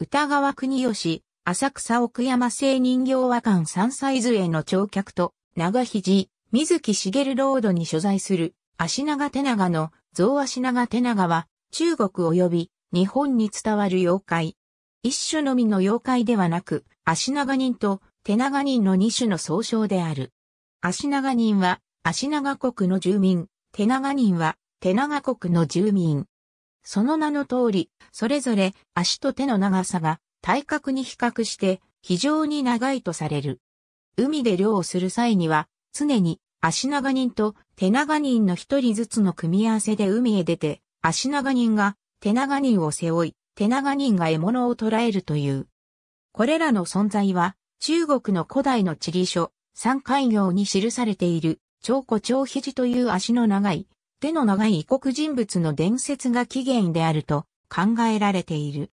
歌川国吉、浅草奥山製人形和館三歳図への長客と、長肘、水木しげるロードに所在する、足長手長の、象足長手長は、中国及び、日本に伝わる妖怪。一種のみの妖怪ではなく、足長人と手長人の二種の総称である。足長人は、足長国の住民、手長人は、手長国の住民。その名の通り、それぞれ足と手の長さが体格に比較して非常に長いとされる。海で漁をする際には、常に足長人と手長人の一人ずつの組み合わせで海へ出て、足長人が手長人を背負い、手長人が獲物を捕らえるという。これらの存在は、中国の古代の地理書、三海行に記されている、長古長肘という足の長い、手の長い異国人物の伝説が起源であると考えられている。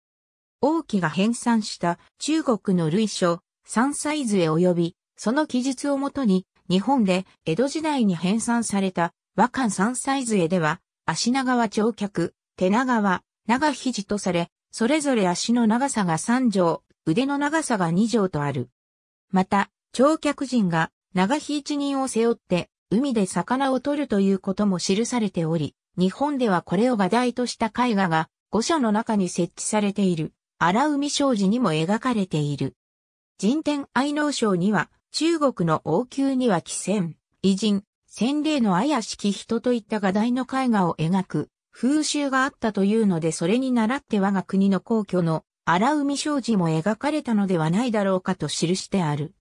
王毅が編纂した中国の類書、三歳図へ及び、その記述をもとに、日本で江戸時代に編纂された和漢三歳図絵では、足長は長脚、手長は長肘とされ、それぞれ足の長さが3畳、腕の長さが2畳とある。また、長脚人が長肘人を背負って海で魚を取るということも記されており、日本ではこれを画題とした絵画が御所の中に設置されている荒海障子にも描かれている。人天愛能賞には中国の王宮には奇仙、偉人、先例の怪しき人といった画題の絵画を描く風習があったというのでそれに倣って我が国の皇居の荒海障子も描かれたのではないだろうかと記してある。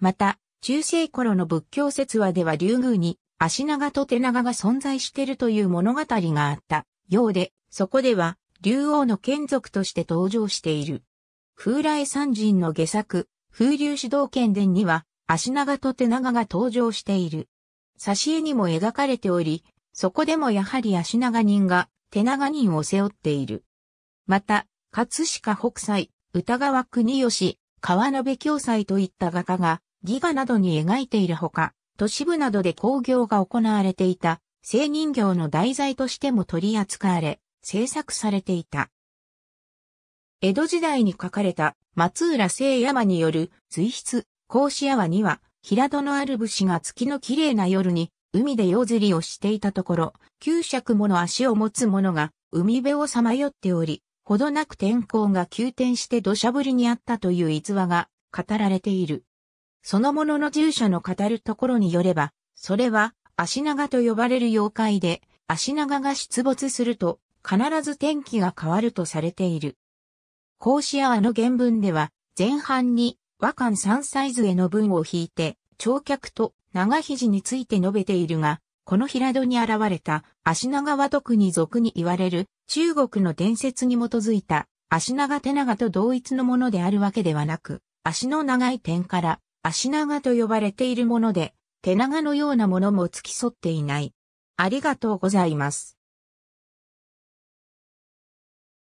また、中世頃の仏教説話では竜宮に足長と手長が存在しているという物語があったようで、そこでは竜王の眷属として登場している。風来山人の下作、風流指導剣伝には足長と手長が登場している。挿絵にも描かれており、そこでもやはり足長人が手長人を背負っている。また、葛飾北斎、歌川国吉、川辺京斎といった画家がギガなどに描いているほか、都市部などで工業が行われていた、聖人形の題材としても取り扱われ、制作されていた。江戸時代に書かれた松浦聖山による随筆、甲子屋には、平戸のある武士が月の綺麗な夜に海で夜釣りをしていたところ、九尺もの足を持つ者が海辺をさまよっており、ほどなく天候が急転して土砂降りにあったという逸話が語られている。そのものの住所の語るところによれば、それは、足長と呼ばれる妖怪で、足長が出没すると、必ず天気が変わるとされている。孔子屋の原文では、前半に和漢三歳図への文を引いて、長脚と長肘について述べているが、この平戸に現れた足長は特に俗に言われる中国の伝説に基づいた足長手長と同一のものであるわけではなく、足の長い点から足長と呼ばれているもので、手長のようなものも付き添っていない。ありがとうございます。